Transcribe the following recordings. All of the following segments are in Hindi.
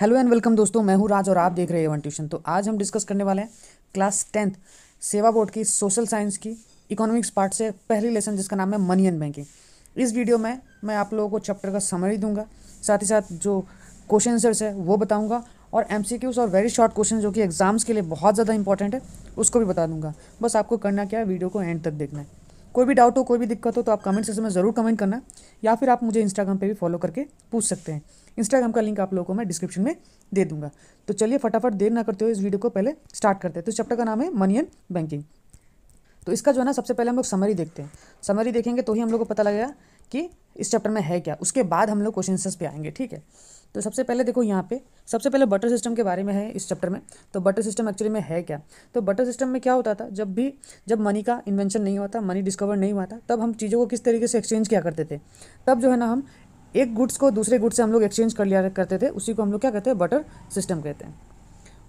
हेलो एंड वेलकम दोस्तों मैं हूं राज और आप देख रहे हैं वन ट्यूशन तो आज हम डिस्कस करने वाले हैं क्लास टेंथ सेवा बोर्ड की सोशल साइंस की इकोनॉमिक्स पार्ट से पहली लेसन जिसका नाम है मनी एंड बैंकिंग इस वीडियो में मैं आप लोगों को चैप्टर का समरी दूंगा साथ ही साथ जो क्वेश्चन आंसर्स है वो बताऊँगा और एम और वेरी शॉर्ट क्वेश्चन जो कि एग्जाम्स के लिए बहुत ज़्यादा इंपॉर्टेंट है उसको भी बता दूंगा बस आपको करना क्या है वीडियो को एंड तक देखना है कोई भी डाउट हो कोई भी दिक्कत हो तो आप कमेंट सेक्शन में ज़रूर कमेंट करना या फिर आप मुझे इंस्टाग्राम पर भी फॉलो करके पूछ सकते हैं इंस्टाग्राम का लिंक आप लोगों को मैं डिस्क्रिप्शन में दे दूंगा तो चलिए फटाफट देर ना करते हुए इस वीडियो को पहले स्टार्ट करते हैं तो इस चैप्टर का नाम है मनी एंड बैंकिंग तो इसका जो है ना सबसे पहले हम लोग समरी देखते हैं समरी देखेंगे तो ही हम लोग को पता लगेगा कि इस चैप्टर में है क्या उसके बाद हम लोग क्वेश्चन पे आएंगे ठीक है तो सबसे पहले देखो यहाँ पे सबसे पहले बटर सिस्टम के बारे में है इस चैप्टर में तो बटर सिस्टम एक्चुअली में है क्या तो बटर सिस्टम में क्या होता था जब भी जब मनी का इन्वेंशन नहीं हुआ था मनी डिस्कवर नहीं हुआ था तब हम चीज़ों को किस तरीके से एक्सचेंज किया करते थे तब जो है ना हम एक गुड्स को दूसरे गुड्स से हम लोग एक्सचेंज कर लिया करते थे उसी को हम लोग क्या कहते हैं बटर सिस्टम कहते हैं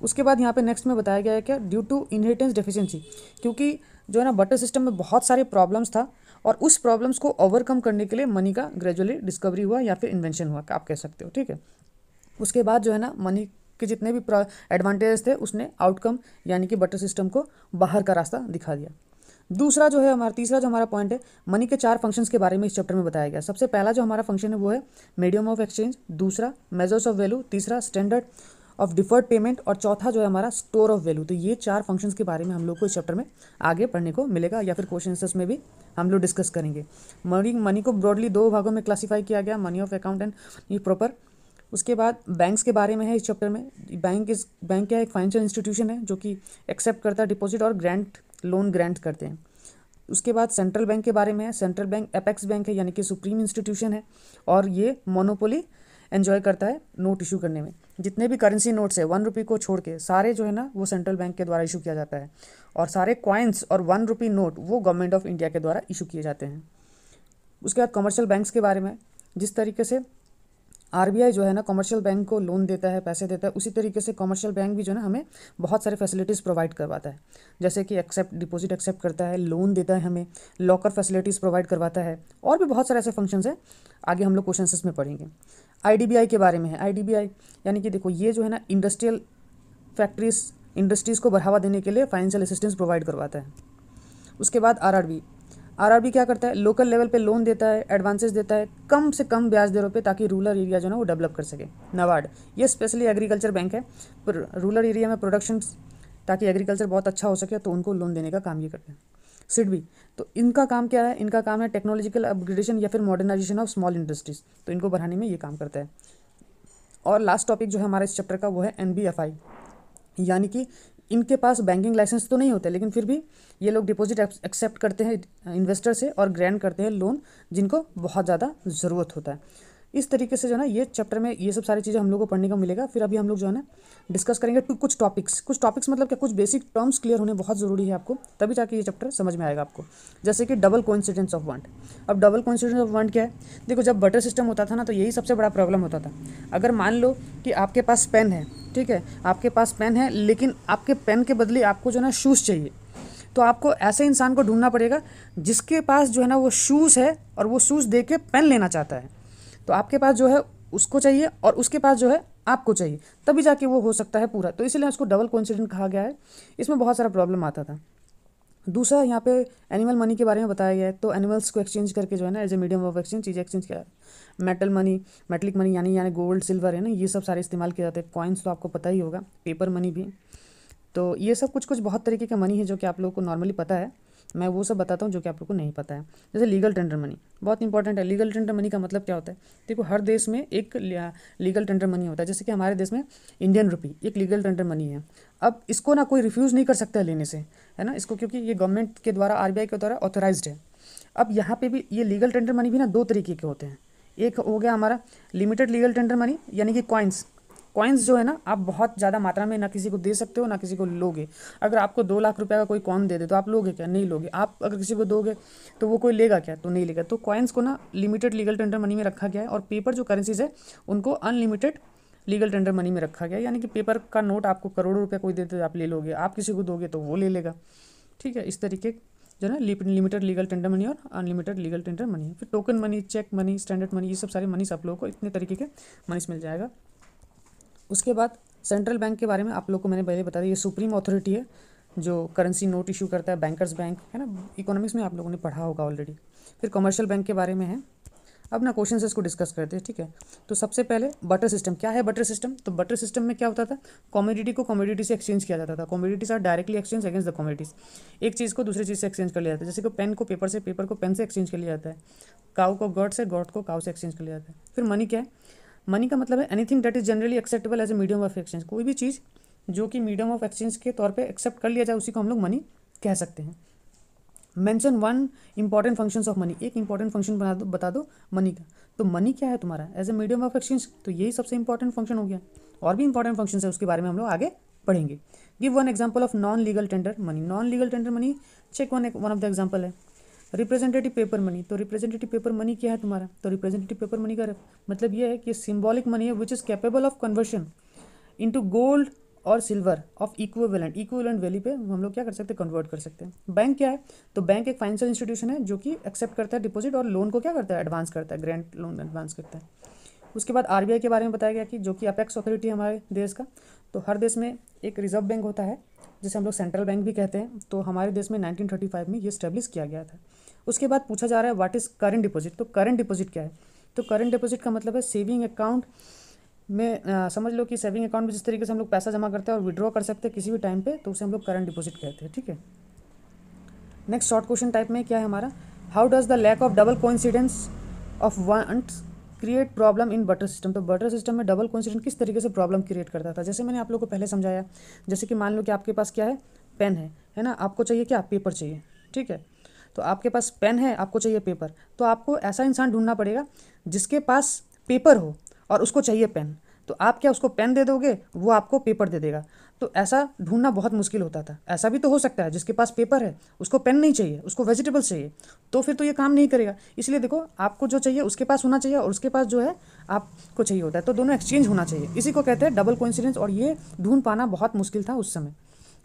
उसके बाद यहाँ पे नेक्स्ट में बताया गया है क्या ड्यू टू इनहेरिटेंस डेफिशिएंसी क्योंकि जो है ना बटर सिस्टम में बहुत सारे प्रॉब्लम्स था और उस प्रॉब्लम्स को ओवरकम करने के लिए मनी का ग्रेजुअली डिस्कवरी हुआ या फिर इन्वेंशन हुआ आप कह सकते हो ठीक है उसके बाद जो है ना मनी के जितने भी एडवांटेजेस थे उसने आउटकम यानी कि बटर सिस्टम को बाहर का रास्ता दिखा दिया दूसरा जो है हमारा तीसरा जो हमारा पॉइंट है मनी के चार फंक्शंस के बारे में इस चैप्टर में बताया गया सबसे पहला जो हमारा फंक्शन है वो है मीडियम ऑफ एक्सचेंज दूसरा मेजर्स ऑफ वैल्यू तीसरा स्टैंडर्ड ऑफ डिफर्ड पेमेंट और चौथा जो है हमारा स्टोर ऑफ वैल्यू तो ये चार फंक्शंस के बारे में हम लोग को इस चैप्टर में आगे पढ़ने को मिलेगा या फिर क्वेश्चन आंसर्स में भी हम लोग डिस्कस करेंगे मनी मनी को ब्रॉडली दो भागों में क्लासीफाई किया गया मनी ऑफ अकाउंट एंड ये प्रॉपर उसके बाद बैंक्स के बारे में है इस चैप्टर में बैंक इस बैंक क्या एक फाइनेंशियल इंस्टीट्यूशन है जो कि एक्सेप्ट करता है डिपॉजिट और ग्रांट लोन ग्रांट करते हैं उसके बाद सेंट्रल बैंक के बारे में सेंट्रल बैंक एपेक्स बैंक है यानी कि सुप्रीम इंस्टीट्यूशन है और ये मोनोपोली एन्जॉय करता है नोट इशू करने में जितने भी करेंसी नोट्स है वन रुपी को छोड़ के सारे जो है ना वो सेंट्रल बैंक के द्वारा इशू किया जाता है और सारे क्वाइंस और वन रुपी नोट वो गवर्नमेंट ऑफ इंडिया के द्वारा इशू किए जाते हैं उसके बाद कमर्शियल बैंक्स के बारे में जिस तरीके से आरबीआई जो है ना कमर्शियल बैंक को लोन देता है पैसे देता है उसी तरीके से कमर्शियल बैंक भी जो है ना हमें बहुत सारे फैसिलिटीज़ प्रोवाइड करवाता है जैसे कि एक्सेप्ट डिपॉजिट एक्सेप्ट करता है लोन देता है हमें लॉकर फैसिलिटीज़ प्रोवाइड करवाता है और भी बहुत सारे ऐसे फंक्शन हैं आगे हम लोग क्वेश्चन में पढ़ेंगे आई के बारे में है आई यानी कि देखो ये जो है ना इंडस्ट्रियल फैक्ट्रीज इंडस्ट्रीज़ को बढ़ावा देने के लिए फाइनेंशियल असिस्टेंस प्रोवाइड करवाता है उसके बाद आर आरआरबी क्या करता है लोकल लेवल पे लोन देता है एडवांसेस देता है कम से कम ब्याज दरों पे ताकि रूरल एरिया जो है वो डेवलप कर सके नवाड ये स्पेशली एग्रीकल्चर बैंक है पर रूरल एरिया में प्रोडक्शन ताकि एग्रीकल्चर बहुत अच्छा हो सके तो उनको लोन देने का काम ये करते हैं सिडबी तो इनका काम क्या है इनका काम है टेक्नोलॉजिकल अपग्रेडेशन या फिर मॉडर्नाइजेशन ऑफ स्मॉल इंडस्ट्रीज तो इनको बढ़ाने में ये काम करता है और लास्ट टॉपिक जो है हमारा इस चैप्टर का वो है एन यानी कि इनके पास बैंकिंग लाइसेंस तो नहीं होता लेकिन फिर भी ये लोग डिपॉजिट एक्सेप्ट करते हैं इन्वेस्टर से और ग्रैंड करते हैं लोन जिनको बहुत ज़्यादा ज़रूरत होता है इस तरीके से जो है ना ये चैप्टर में ये सब सारी चीज़ें हम लोग को पढ़ने को मिलेगा फिर अभी हम लोग जो है ना डिस्कस करेंगे टू कुछ टॉपिक्स कुछ टॉपिक्स मतलब क्या कुछ बेसिक टर्म्स क्लियर होने बहुत ज़रूरी है आपको तभी जाके ये चैप्टर समझ में आएगा आपको जैसे कि डबल कोइंसिडेंस ऑफ वांट अब डबल कोइंसिडेंस ऑफ वांट क्या है देखो जब बटर सिस्टम होता था ना तो यही सबसे बड़ा प्रॉब्लम होता था अगर मान लो कि आपके पास पेन है ठीक है आपके पास पेन है लेकिन आपके पेन के बदले आपको जो है ना शूज़ चाहिए तो आपको ऐसे इंसान को ढूंढना पड़ेगा जिसके पास जो है ना वो शूज़ है और वो शूज़ दे के पेन लेना चाहता है तो आपके पास जो है उसको चाहिए और उसके पास जो है आपको चाहिए तभी जाके वो हो सकता है पूरा तो इसलिए उसको डबल कॉन्सिडेंट कहा गया है इसमें बहुत सारा प्रॉब्लम आता था दूसरा यहाँ पे एनिमल मनी के बारे में बताया गया है तो एनिमल्स को एक्सचेंज करके जो है ना as a medium of exchange चीज़ एक्सचेंज किया मेटल मनी मेटलिक मनी यानी यानी गोल्ड सिल्वर है ना ये सब सारे इस्तेमाल किए जाते हैं कॉइन्स तो आपको पता ही होगा पेपर मनी भी तो ये सब कुछ कुछ बहुत तरीके के मनी है जो कि आप लोगों को नॉर्मली पता है मैं वो सब बताता हूँ जो कि आप लोग को नहीं पता है जैसे लीगल टेंडर मनी बहुत इंपॉर्टेंट है लीगल टेंडर मनी का मतलब क्या होता है देखो हर देश में एक लीगल टेंडर मनी होता है जैसे कि हमारे देश में इंडियन रुपी एक लीगल टेंडर मनी है अब इसको ना कोई रिफ्यूज़ नहीं कर सकता है लेने से है ना इसको क्योंकि ये गवर्नमेंट के द्वारा आर के द्वारा ऑथोराइज है अब यहाँ पर भी ये लीगल टेंडर मनी भी ना दो तरीके के होते हैं एक हो गया हमारा लिमिटेड लीगल टेंडर मनी यानी कि कॉइन्स कॉइन्स जो है ना आप बहुत ज़्यादा मात्रा में ना किसी को दे सकते हो ना किसी को लोगे अगर आपको दो लाख रुपया का कोई कॉइन दे दे तो आप लोगे क्या नहीं लोगे आप अगर किसी को दोगे तो वो कोई लेगा क्या तो नहीं लेगा तो कॉइन्स को ना लिमिटेड लीगल टेंडर मनी में रखा गया है और पेपर जो करेंसीज है उनको अनलिमिटेड लीगल टेंडर मनी में रखा गया यानी कि पेपर का नोट आपको करोड़ों रुपया कोई देते तो आप ले लोगे आप किसी को दोगे तो वो ले लेगा ठीक है इस तरीके जो है लिमिटेड लीगल टेंडर मनी और अनलिमिटेड लीगल टेंडर मनी फिर token money cheque money standard money ये सब सारे मनीस आप लोगों को इतने तरीके के मनीस मिल जाएगा उसके बाद सेंट्रल बैंक के बारे में आप लोग को मैंने पहले बता दिया ये सुप्रीम अथॉरिटी है जो करेंसी नोट इशू करता है बैंकर्स बैंक है ना इकोनॉमिक्स में आप लोगों ने पढ़ा होगा ऑलरेडी फिर कमर्शियल बैंक के बारे में है अब ना क्वेश्चन इसको डिस्कस करते हैं ठीक है तो सबसे पहले बटर सिस्टम क्या है बटर सिस्टम तो बटर सिस्टम में क्या होता था कॉमोडिटी को कॉमोडिटी से एक्सचेंज किया जाता था commodities are directly exchange against the commodities एक चीज़ को दूसरे चीज़ से एक्सचेंज कर लिया जाता है जैसे कि पेन को पेपर से पेपर को पेन से एक्सचेंज कर लिया जाता है काउ को गॉड से गॉड को काउ से एक्सचेंज कर लिया जाता है फिर मनी क्या है मनी का मतलब है anything that is generally acceptable as a medium of exchange कोई भी चीज़ जो कि मीडियम ऑफ एक्सचेंज के तौर पे एक्सेप्ट कर लिया जाए उसी को हम लोग मनी कह सकते हैं mention one important function of money एक इंपॉर्टेंट फंक्शन बना दो बता दो मनी का तो मनी क्या है तुम्हारा as a medium of exchange तो यही सबसे इंपॉर्टेंट फंक्शन हो गया और भी इंपॉर्टेंट फंक्शन है उसके बारे में हम लोग आगे पढ़ेंगे give one example of non legal tender money non legal tender money cheque one one of the example है रिप्रेजेंटेटिव पेपर मनी तो रिप्रेजेंटेटिव पेपर मनी क्या है तुम्हारा तो रिप्रेजेंटेटिव पेपर मनी का मतलब यह है कि सिम्बॉलिक मनी है which is capable of conversion into gold और silver of equivalent equivalent value पे हम लोग क्या कर सकते हैं कन्वर्ट कर सकते हैं बैंक क्या है तो बैंक एक फाइनेंशियल इंस्टीट्यूशन है जो कि एक्सेप्ट करता है डिपॉजिट और लोन को क्या करता है एडवांस करता है ग्रैंड लोन एडवांस करता है उसके बाद आरबीआई के बारे में बताया गया कि जो कि अपेक्स अथॉरिटी है हमारे देश का तो हर देश में एक रिजर्व बैंक होता है जिसे हम लोग सेंट्रल बैंक भी कहते हैं तो हमारे देश में 1935 में ये स्टेब्लिश किया गया था उसके बाद पूछा जा रहा है व्हाट इज़ करेंट डिपॉजिट तो करंट डिपॉजिट क्या है तो करंट डिपॉजिट का मतलब है सेविंग अकाउंट में आ, समझ लो कि सेविंग अकाउंट में जिस तरीके से हम लोग पैसा जमा करते हैं और विड्रॉ कर सकते हैं किसी भी टाइम पे तो उसे हम लोग करंट डिपॉजिट कहते हैं ठीक है नेक्स्ट शॉर्ट क्वेश्चन टाइप में क्या है हमारा how does the lack of double coincidence of want create problem in barter system तो बटर सिस्टम में डबल कॉन्सिडेंट किस तरीके से प्रॉब्लम क्रिएट करता था जैसे मैंने आप लोग को पहले समझाया जैसे कि मान लो कि आपके पास क्या है पेन है है ना आपको चाहिए क्या पेपर चाहिए ठीक है तो आपके पास पेन है आपको चाहिए पेपर तो आपको ऐसा इंसान ढूंढना पड़ेगा जिसके पास पेपर हो और उसको चाहिए पेन तो आप क्या उसको पेन दे दोगे वो आपको पेपर दे देगा तो ऐसा ढूंढना बहुत मुश्किल होता था ऐसा भी तो हो सकता है जिसके पास पेपर है उसको पेन नहीं चाहिए उसको वेजिटेबल्स चाहिए तो फिर तो ये काम नहीं करेगा इसलिए देखो आपको जो चाहिए उसके पास होना चाहिए और उसके पास जो है आपको चाहिए होता है तो दोनों एक्सचेंज होना चाहिए इसी को कहते हैं डबल कोइंसिडेंस और ये ढूंढ पाना बहुत मुश्किल था उस समय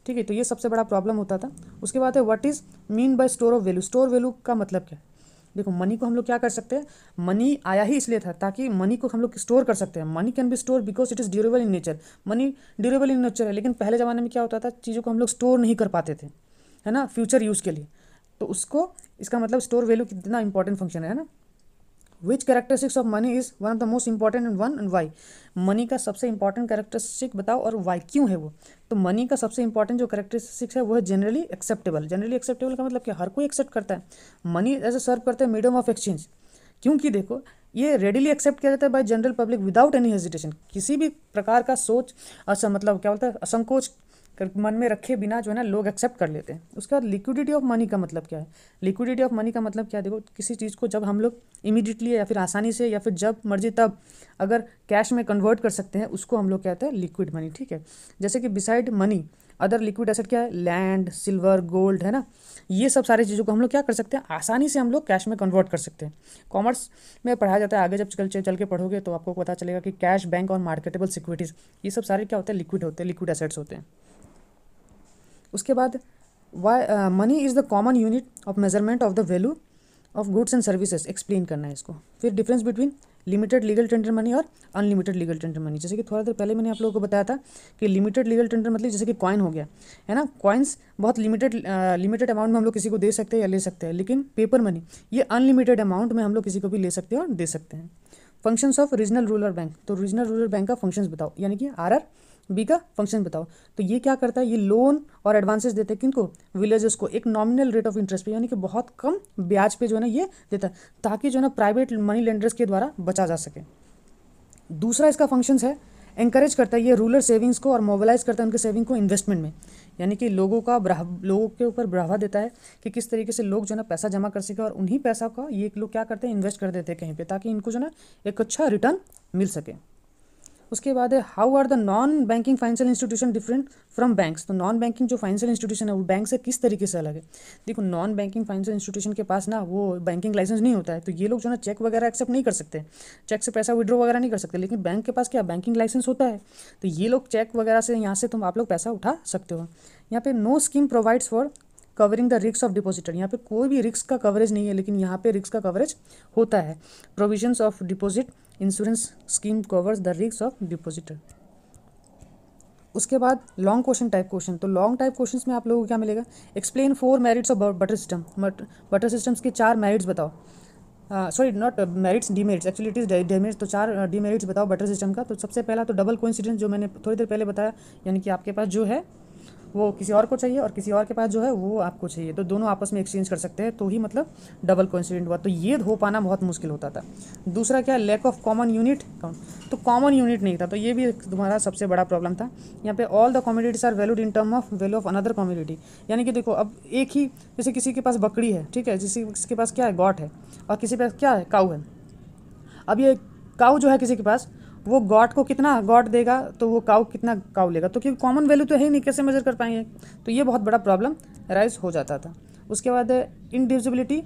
ठीक है तो ये सबसे बड़ा प्रॉब्लम होता था उसके बाद है what is mean by store of value store value का मतलब क्या है देखो मनी को हम लोग क्या कर सकते हैं मनी आया ही इसलिए था ताकि मनी को हम लोग स्टोर कर सकते हैं money can be store because it is durable in nature money durable in nature है लेकिन पहले ज़माने में क्या होता था चीज़ों को हम लोग स्टोर नहीं कर पाते थे है ना फ्यूचर यूज़ के लिए तो उसको इसका मतलब स्टोर वैल्यू कितना इंपॉर्टेंट फंक्शन है ना which characteristics of money is one of the most important and one and why money का सबसे इंपॉर्टेंट कैरेक्टरिस्टिक बताओ और वाई क्यों है वो तो मनी का सबसे इंपॉर्टेंट जो कैरेक्टरिस्टिक्स है वो है जनरली एक्सेप्टेबल जनरली एक्सेप्टेबल का मतलब कि हर कोई एक्सेप्ट करता है मनी एज अ सर्व करते हैं मीडियम ऑफ एक्सचेंज क्योंकि देखो ये रेडिली एक्सेप्ट किया जाता है by general public without any hesitation किसी भी प्रकार का सोच अच्छा मतलब क्या बोलता है असंकोच कर मन में रखे बिना जो है ना लोग एक्सेप्ट कर लेते हैं उसके बाद लिक्विडिटी ऑफ मनी का मतलब क्या है लिक्विडिटी ऑफ मनी का मतलब क्या है देखो किसी चीज़ को जब हम लोग इमीडिएटली या फिर आसानी से या फिर जब मर्जी तब अगर कैश में कन्वर्ट कर सकते हैं उसको हम लोग कहते हैं लिक्विड मनी ठीक है जैसे कि beside money other liquid asset क्या है लैंड सिल्वर गोल्ड है ना ये सब सारी चीज़ों को हम लोग क्या कर सकते हैं आसानी से हम लोग कैश में कन्वर्ट कर सकते हैं कॉमर्स में पढ़ाया जाता है आगे जब चल चल के पढ़ोगे तो आपको पता चलेगा कि कैश बैंक और मार्केटेबल सिक्योरिटीज़ ये सब सारे क्या होते हैं लिक्विड होते हैं लिक्विड एसेट्स होते हैं उसके बाद why money is the common unit of measurement of the value of goods and services explain करना है इसको फिर difference between limited legal tender money और अनलिमिटेड लीगल टेंडर मनी जैसे कि थोड़ा देर पहले मैंने आप लोगों को बताया था कि लिमिटेड लीगल टेंडर मतलब जैसे कि कॉइन हो गया है ना कॉइन्स बहुत लिमिटेड लिमिटेड अमाउंट में हम लोग किसी को दे सकते हैं या ले सकते हैं लेकिन पेपर मनी ये अनलिमिटेड अमाउंट में हम लोग किसी को भी ले सकते हैं और दे सकते हैं functions of regional rural bank तो रीजनल रूरल बैंक का फंक्शंस बताओ यानी कि आर आर बी का फंक्शन बताओ तो ये क्या करता है ये लोन और एडवांसेस देते हैं किनको विलेजेस को एक नॉमिनल रेट ऑफ इंटरेस्ट पे यानी कि बहुत कम ब्याज पे जो है ना ये देता है ताकि जो है ना प्राइवेट मनी लेंडर्स के द्वारा बचा जा सके दूसरा इसका फंक्शन है इंकरेज करता है ये रूरल सेविंग्स को और मोबालाइज़ करता है उनके सेविंग को इन्वेस्टमेंट में यानी कि लोगों का लोगों के ऊपर बढ़ावा देता है कि किस तरीके से लोग जो है ना पैसा जमा कर सके और उन्हीं पैसा का ये लोग क्या करते हैं इन्वेस्ट कर देते हैं कहीं पे ताकि इनको जो है ना एक अच्छा रिटर्न मिल सके उसके बाद है how are the non banking financial institution different from banks तो नॉन बैंकिंग जो फाइनेंशियल इंस्टीट्यूशन है वो बैंक से किस तरीके से अलग है देखो नॉन बैंकिंग फाइनेंशियल इंस्टीट्यूशन के पास ना वो बैंकिंग लाइसेंस नहीं होता है तो ये लोग जो ना चेक वगैरह एक्सेप्ट नहीं कर सकते चेक से पैसा विड्रॉ वगैरह नहीं कर सकते लेकिन बैंक के पास क्या बैंकिंग लाइसेंस होता है तो ये लोग चेक वगैरह से यहाँ से तुम आप लोग पैसा उठा सकते हो यहाँ पे no scheme provides for covering the risks of depositor यहाँ पे कोई भी रिक्स का कवरेज नहीं है लेकिन यहाँ पे रिक्स का कवरेज होता है provisions of deposit insurance scheme covers the risks of depositor उसके बाद लॉन्ग क्वेश्चन टाइप क्वेश्चन तो लॉन्ग टाइप क्वेश्चन में आप लोगों को क्या मिलेगा explain four merits of barter system barter systems के चार मेरिट्स बताओ sorry not merits demerits actually it is demerits तो चार डीमेरिट्स uh, बताओ बटर सिस्टम का तो सबसे पहला तो डबल कोइंसिडेंस जो मैंने थोड़ी देर पहले बताया यानी कि आपके पास जो है वो किसी और को चाहिए और किसी और के पास जो है वो आपको चाहिए तो दोनों आपस में एक्सचेंज कर सकते हैं तो ही मतलब डबल कोइंसिडेंट हुआ तो ये हो पाना बहुत मुश्किल होता था दूसरा क्या लैक ऑफ कॉमन यूनिट तो कॉमन यूनिट नहीं था तो ये भी तुम्हारा सबसे बड़ा प्रॉब्लम था यहाँ पे all the commodities are valued in term of value of another commodity यानी कि देखो अब एक ही जैसे किसी के पास बकरी है ठीक है किसी के पास क्या है गॉट है और किसी के पास क्या है काऊ है अब ये काऊ जो है किसी के पास वो गॉड को कितना गॉट देगा तो वो काउ कितना काउ लेगा तो क्योंकि कॉमन वैल्यू तो है ही नहीं कैसे मेजर कर पाएंगे तो ये बहुत बड़ा प्रॉब्लम राइज हो जाता था उसके बाद इनडिविजिबिलिटी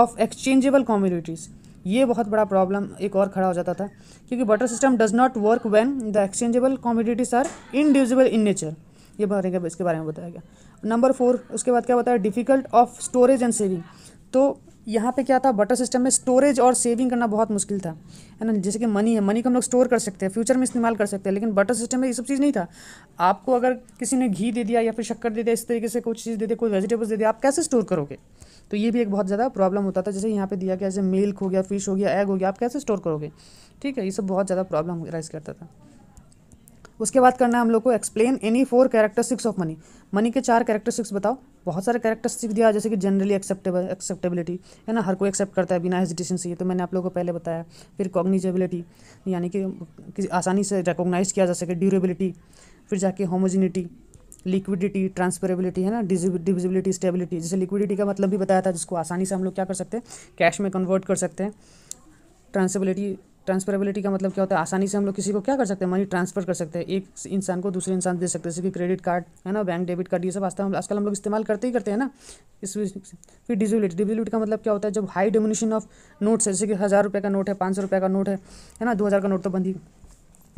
ऑफ एक्सचेंजेबल कॉम्यूनिटीज़ ये बहुत बड़ा प्रॉब्लम एक और खड़ा हो जाता था क्योंकि barter system does not work when the exchangeable commodities are indivisible in nature ये बारे इसके बारे में बताया गया नंबर फोर उसके बाद क्या बताया difficult of storage and saving तो यहाँ पे क्या था बटर सिस्टम में स्टोरेज और सेविंग करना बहुत मुश्किल था है ना जैसे कि मनी है मनी को हम लोग स्टोर कर सकते हैं फ्यूचर में इस्तेमाल कर सकते हैं लेकिन बटर सिस्टम में ये सब चीज़ नहीं था आपको अगर किसी ने घी दे दिया या फिर शक्कर दे दिया इस तरीके से कुछ चीज़ दे दिया कोई वेजिटेबल्स दे दिया आप कैसे स्टोर करोगे तो ये भी एक बहुत ज़्यादा प्रॉब्लम होता था जैसे यहाँ पे दिया गया जैसे मिल्क हो गया फिश हो गया एग हो गया आप कैसे स्टोर करोगे ठीक है ये सब बहुत ज़्यादा प्रॉब्लम राइज करता था उसके बाद करना है हम लोग को explain any four six of money money के चार सिक्स बताओ बहुत सारे कैरेक्टरिस्टिक्स दिया जैसे कि जनरली एक्सेप्टेबल एक्सेप्टेबिलिटी है ना हर कोई एक्सेप्ट करता है बिना हेजिटेशन से ये तो मैंने आप लोगों को पहले बताया फिर कॉग्निजेबिलिटी यानी कि आसानी से रिकोगनाइज किया जा सके ड्यूरेबिलिटी फिर जाके होमोजिनिटी लिक्विडिटी ट्रांसफरेबिलिटी है ना डिविजिबिलिटी स्टेबिलिटी जैसे लिक्विडिटी का मतलब भी बताया था जिसको आसानी से हम लोग क्या कर सकते हैं कैश में कन्वर्ट कर सकते हैं ट्रांसबिलिटी ट्रांसफरेबिलिटी का मतलब क्या होता है आसानी से हम लोग किसी को क्या कर सकते हैं मनी ट्रांसफर कर सकते हैं एक इंसान को दूसरे इंसान दे सकते हैं जैसे कि क्रेडिट कार्ड है ना बैंक डेबिट कार्ड ये सब वास्तव में आजकल हम लोग इस्तेमाल करते ही करते हैं ना इस फिर डिजिबिलिट डिजिबिलिट का मतलब क्या होता है जब हाई डोमिनेशन ऑफ नोट्स है जैसे कि हज़ार रुपये का नोट है पाँच सौ रुपये का नोट है है ना दो हज़ार का नोट तो बंदी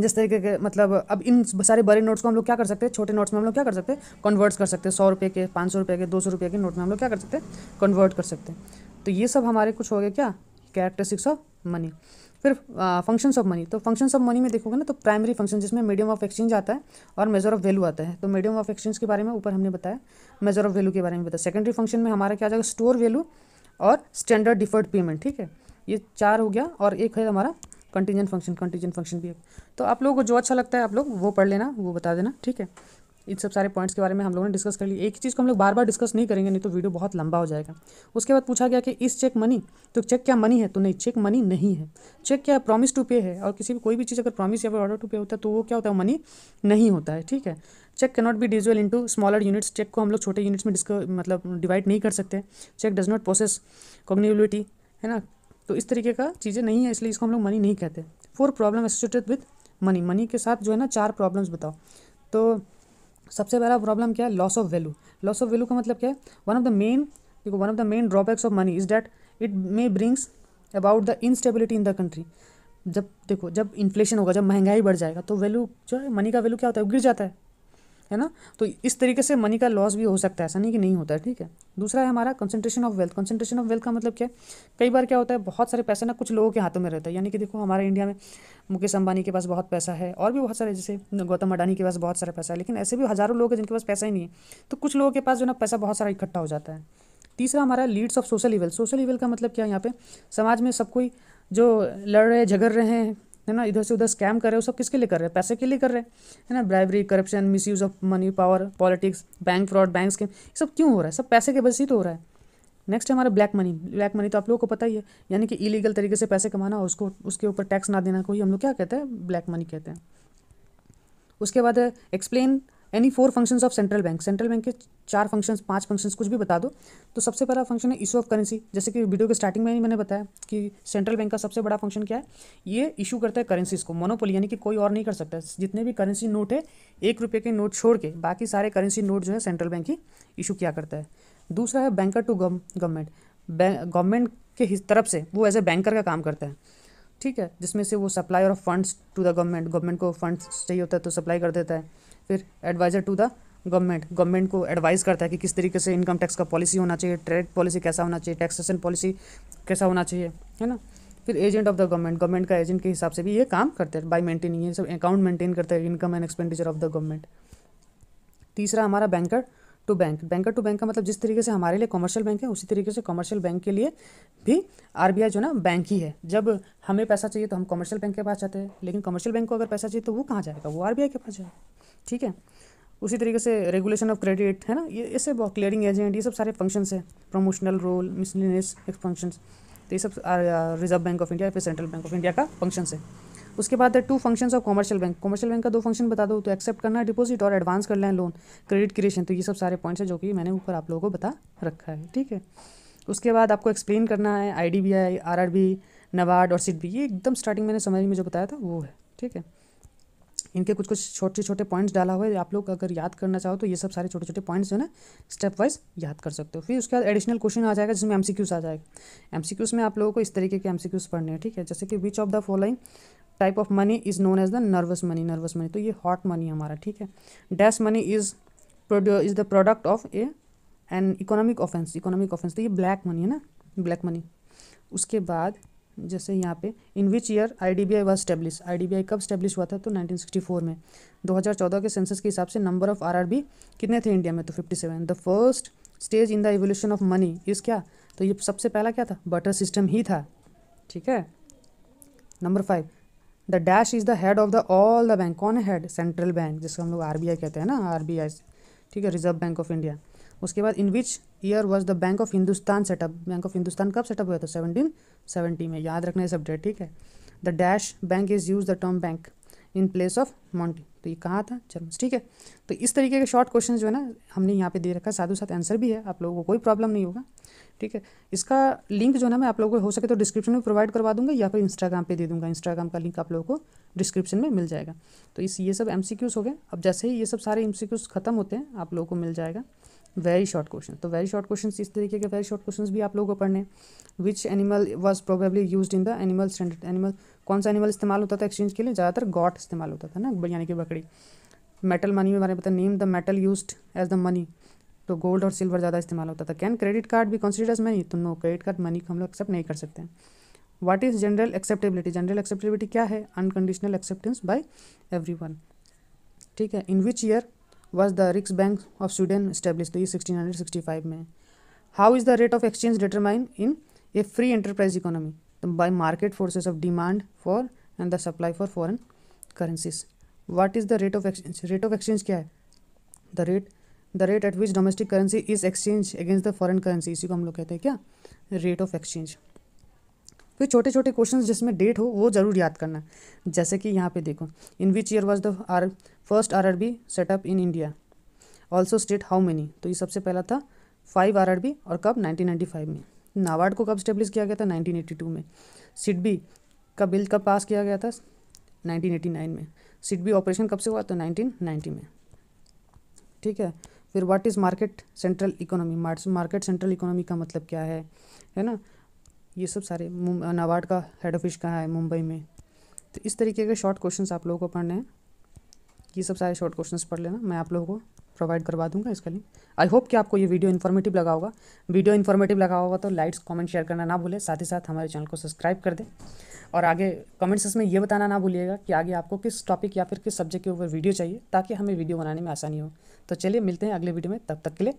जिस तरीके के मतलब अब इन सारे बड़े नोट्स को हम लोग क्या कर सकते हैं छोटे नोट्स में हम लोग क्या कर सकते हैं कन्वर्ट कर सकते हैं सौ रुपये के पाँच सौ रुपये के दो सौ रुपये के नोट में हम लोग क्या कर सकते हैं कन्वर्ट कर सकते हैं तो ये सब हमारे कुछ हो गए क्या कैरेक्टरिस्टिक्स ऑफ मनी फिर फंक्शंस ऑफ मनी तो फंक्शंस ऑफ मनी में देखोगे ना तो प्राइमरी फंक्शन जिसमें मीडियम ऑफ एक्सचेंज आता है और मेजर ऑफ वैल्यू आता है तो मीडियम ऑफ एक्सचेंज के बारे में ऊपर हमने बताया मेजर ऑफ वैल्यू के बारे में बताया सेकेंडरी फंक्शन में हमारा क्या जाएगा स्टोर वैल्यू और स्टैंडर्ड डिफर्ड पेमेंट ठीक है ये चार हो गया और एक है हमारा कंटीजेंट फंक्शन कंटीजेंट फंक्शन भी है तो आप लोगों को जो अच्छा लगता है आप लोग वो पढ़ लेना वो बता देना ठीक है इन सब सारे पॉइंट्स के बारे में हम लोगों ने डिस्कस कर लिया एक ही चीज़ को हम लोग बार बार डिस्कस नहीं करेंगे नहीं तो वीडियो बहुत लंबा हो जाएगा उसके बाद पूछा गया कि इस चेक मनी तो चेक क्या मनी है तो नहीं चेक मनी नहीं है चेक क्या प्रॉमिस टू पे है और किसी भी कोई भी चीज़ अगर प्रॉमिस या फिर ऑर्डर टू पे होता है तो वो क्या होता है मनी नहीं होता है ठीक है cheque can not be into smaller units cheque को हम लोग छोटे यूनिट्स में डिस्क मतलब डिवाइड नहीं कर सकते चेक डज नॉट प्रोसेस कॉग्निबिलिटी है ना तो इस तरीके का चीज़ें नहीं है इसलिए इसको हम लोग मनी नहीं कहते four problem associated with money money के साथ जो है ना चार प्रॉब्लम्स बताओ तो सबसे पहला प्रॉब्लम क्या है loss of value loss of value का मतलब क्या है वन ऑफ द मेन देखो one of the main drawbacks of money is that it may brings about the instability in the country जब देखो जब इन्फ्लेशन होगा जब महंगाई बढ़ जाएगा तो वैल्यू जो है मनी का वैल्यू क्या होता है गिर जाता है है ना तो इस तरीके से मनी का लॉस भी हो सकता है ऐसा नहीं कि नहीं होता है ठीक है दूसरा है हमारा concentration of wealth concentration of wealth का मतलब क्या है कई बार क्या होता है बहुत सारे पैसे ना कुछ लोगों के हाथों में रहता है यानी कि देखो हमारे इंडिया में मुकेश अंबानी के पास बहुत पैसा है और भी बहुत सारे जैसे गौतम अडानी के पास बहुत सारा पैसा है लेकिन ऐसे भी हज़ारों लोग हैं जिनके पास पैसा ही नहीं है तो कुछ लोगों के पास जो ना पैसा बहुत सारा इकट्ठा हो जाता है तीसरा हमारा leads of social evil social evil का मतलब क्या है यहाँ पे समाज में सब कोई जो लड़ रहे झगड़ रहे हैं है ना इधर से उधर स्कैम कर रहे हो सब किसके लिए कर रहे हैं पैसे के लिए कर रहे हैं है ना bribery corruption misuse of money power politics bank fraud bank scam सब क्यों हो रहा है सब पैसे के बस ही तो हो रहा है नेक्स्ट है हमारा ब्लैक मनी ब्लैक मनी तो आप लोगों को पता ही है यानी कि इलीगल तरीके से पैसे कमाना और उसको उसके ऊपर टैक्स ना देना को ही हम लोग क्या कहते हैं ब्लैक मनी कहते हैं उसके बाद है explain any four functions of central bank central bank के चार फंक्शंस पांच फंक्शंस कुछ भी बता दो तो सबसे पहला फंक्शन है इशू ऑफ करेंसी जैसे कि वीडियो के स्टार्टिंग में ही मैंने बताया कि सेंट्रल बैंक का सबसे बड़ा फंक्शन क्या है ये इशू करता है करेंसीज को मोनोपोली यानी कि कोई और नहीं कर सकता जितने भी करेंसी नोट है एक रुपये के नोट छोड़ के बाकी सारे करेंसी नोट जो है सेंट्रल बैंक ही इशू किया करता है दूसरा है बैंकर टू गवर्नमेंट गवर्नमेंट के तरफ से वो एज ए बैंकर का काम करता है ठीक है जिसमें से वो supplier of funds to the government government को फंड्स चाहिए होता है तो सप्लाई कर देता है फिर adviser to the government government को एडवाइस करता है कि किस तरीके से इनकम टैक्स का पॉलिसी होना चाहिए ट्रेड पॉलिसी कैसा होना चाहिए टैक्सेशन पॉलिसी कैसा होना चाहिए है ना फिर agent of the government government का एजेंट के हिसाब से भी ये काम करते हैं बाई मेंटेनिंग ये सब अकाउंट मेंटेन करते हैं income and expenditure of the government तीसरा हमारा banker to bank banker to bank का मतलब जिस तरीके से हमारे लिए कॉमर्शियल बैंक है उसी तरीके से कॉमर्शियल बैंक के लिए भी आर जो ना बैंक ही है जब हमें पैसा चाहिए तो हम कॉमर्शियल बैंक के पास जाते हैं लेकिन कॉमर्शियल बैंक को अगर पैसा चाहिए तो वो कहाँ जाएगा वो आर के पास जाएगा ठीक है उसी तरीके से रेगुलेशन ऑफ क्रेडिट है ना ये इससे बहुत क्लियरिंग एजेंट ये सब सारे फंक्शंस हैं प्रमोशनल रोल मिसलिनियस फंक्शंस तो ये सब रिजर्व बैंक ऑफ इंडिया या फिर सेंट्रल बैंक ऑफ इंडिया का फंक्शंस है उसके बाद है two functions of commercial bank commercial bank का दो फंक्शन बता दो तो एक्सेप्ट करना है डिपॉजिट और एडवांस कर लें लोन क्रेडिट क्रिएशन तो ये सब सारे पॉइंट्स हैं जो कि मैंने ऊपर आप लोगों को बता रखा है ठीक है उसके बाद आपको एक्सप्लेन करना है I D B I R R B नवाड और सिट ये एकदम स्टार्टिंग मैंने समझ में जो बताया था वो है ठीक है इनके कुछ कुछ छोटे छोटे पॉइंट्स डाला हुआ है आप लोग अगर याद करना चाहो तो ये सब सारे छोटे छोटे पॉइंट्स जो है ना स्टेप वाइज याद कर सकते हो फिर उसके बाद एडिशनल क्वेश्चन आ जाएगा जिसमें एम आ जाएगा एम में आप लोगों को इस तरीके के एम पढ़ने हैं ठीक है जैसे कि which of the following type of money is known as the nervous money nervous money तो ये हॉट मनी हमारा ठीक है dash money is is the product of a an economic offence economic offence तो ये ब्लैक मनी है ना ब्लैक मनी उसके बाद जैसे यहाँ पे in which year I D B I was establish I D B I कब स्टैब्लिश हुआ था तो 1964 में 2014 के सेंसस के हिसाब से number of R R B कितने थे इंडिया में तो 57 the first stage in the evolution of money is क्या तो ये सबसे पहला क्या था बटर सिस्टम ही था ठीक है number five the dash is the head of the all the bank कौन है हेड सेंट्रल बैंक जिसको हम लोग आर कहते हैं ना आर ठीक है रिजर्व बैंक ऑफ इंडिया उसके बाद in which year was the bank of Hindustan set up bank of Hindustan कब सेटअप हुआ था सेवनटीन सेवेंटी में याद रखना है सब डेट ठीक है the dash bank is use the term bank in place of monte तो ये कहाँ था चलो ठीक है तो इस तरीके के शॉर्ट क्वेश्चन जो है ना हमने यहाँ पे दे रखा है साथ साथ आंसर भी है आप लोगों को कोई प्रॉब्लम नहीं होगा ठीक है इसका लिंक जो है ना मैं आप लोगों को हो सके तो डिस्क्रिप्शन में प्रोवाइड करवा दूंगा या फिर इंस्टाग्राम पे दे दूंगा इंस्टाग्राम का लिंक आप लोगों को डिस्क्रिप्शन में मिल जाएगा तो इस ये सब एम हो गए अब जैसे ही ये सब सारे एम खत्म होते हैं आप लोगों को मिल जाएगा वेरी शॉर्ट क्वेश्चन तो वेरी शॉर्ट क्वेश्चन इस तरीके के वेरी शॉर्ट क्वेश्चन भी आप लोगों को पढ़ने which animal was probably use in the animal standard animal कौन सा एनिमल इस्तेमाल होता था एक्सचेंज के लिए ज़्यादातर गॉट इस्तेमाल होता था ना यानी कि बकरी मेटल मनी में हमारे पता name the metal use as the money तो गोल्ड और सिल्वर ज़्यादा इस्तेमाल होता था कैन क्रेडिट कार्ड भी कंसिडर एज मनी तो नो क्रेडिट कार्ड मनी को हम लोग एक्सेप्ट नहीं कर सकते हैं what is general acceptability general acceptability क्या है अनकंडीशनल एक्सेप्टेंस एवरी वन ठीक है in which year was the Riksbank of Sweden establish तो ये सिक्सटीन हंड्रेड सिक्सटी फाइव में how is the rate of exchange determine in a free enterprise economy तो market forces of demand for and the supply for foreign currencies what is the rate of exchange rate of exchange क्या है the rate the rate at which domestic currency is exchange against the foreign currency इसी को हम लोग कहते हैं क्या रेट ऑफ एक्सचेंज फिर छोटे छोटे क्वेश्चन जिसमें डेट हो वो जरूर याद करना जैसे कि यहाँ पे देखो in which year was the R first R R B set up in India also state how many तो ये सबसे पहला था फाइव आर आर बी और कब नाइनटीन फाइव में नाबार्ड को कब स्टेब्लिश किया गया था नाइनटीन टू में सिडबी का बिल कब पास किया गया था नाइनटीन एटी नाइन में सिडबी ऑपरेशन कब से हुआ था नाइनटीन नाइन्टी में ठीक है फिर what is market central economy market central economy का मतलब क्या है है ना ये सब सारे नाबार्ड का हेड ऑफिस कहाँ है मुंबई में तो इस तरीके के शॉर्ट क्वेश्चंस आप लोगों को पढ़ने हैं ये सब सारे शॉर्ट क्वेश्चंस पढ़ लेना मैं आप लोगों को प्रोवाइड करवा दूंगा इसका लिंक आई होप कि आपको ये वीडियो इन्फॉर्मेटिव लगा होगा वीडियो इन्फॉर्मेटिव लगा होगा तो लाइक्स कमेंट शेयर करना ना भूलें साथ ही साथ हमारे चैनल को सब्सक्राइब कर दें और आगे कमेंट्स में ये बताना ना भूलिएगा कि आगे आपको किस टॉपिक या फिर किस सब्जेक्ट के ऊपर वीडियो चाहिए ताकि हमें वीडियो बनाने में आसानी हो तो चलिए मिलते हैं अगले वीडियो में तब तक के लिए